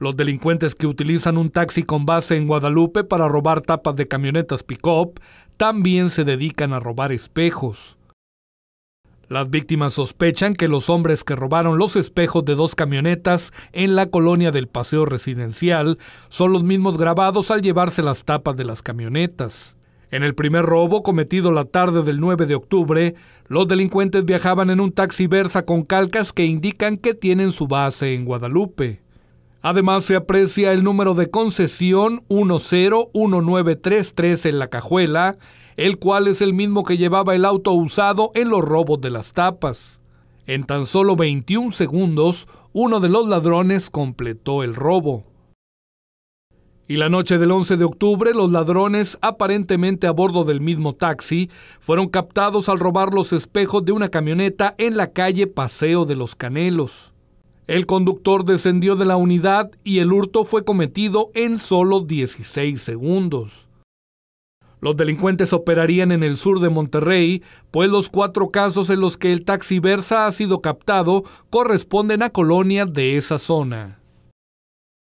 Los delincuentes que utilizan un taxi con base en Guadalupe para robar tapas de camionetas pick-up también se dedican a robar espejos. Las víctimas sospechan que los hombres que robaron los espejos de dos camionetas en la colonia del paseo residencial son los mismos grabados al llevarse las tapas de las camionetas. En el primer robo cometido la tarde del 9 de octubre, los delincuentes viajaban en un taxi Versa con calcas que indican que tienen su base en Guadalupe. Además se aprecia el número de concesión 101933 en la cajuela, el cual es el mismo que llevaba el auto usado en los robos de las tapas. En tan solo 21 segundos, uno de los ladrones completó el robo. Y la noche del 11 de octubre, los ladrones, aparentemente a bordo del mismo taxi, fueron captados al robar los espejos de una camioneta en la calle Paseo de los Canelos. El conductor descendió de la unidad y el hurto fue cometido en solo 16 segundos. Los delincuentes operarían en el sur de Monterrey, pues los cuatro casos en los que el taxi Versa ha sido captado corresponden a colonias de esa zona.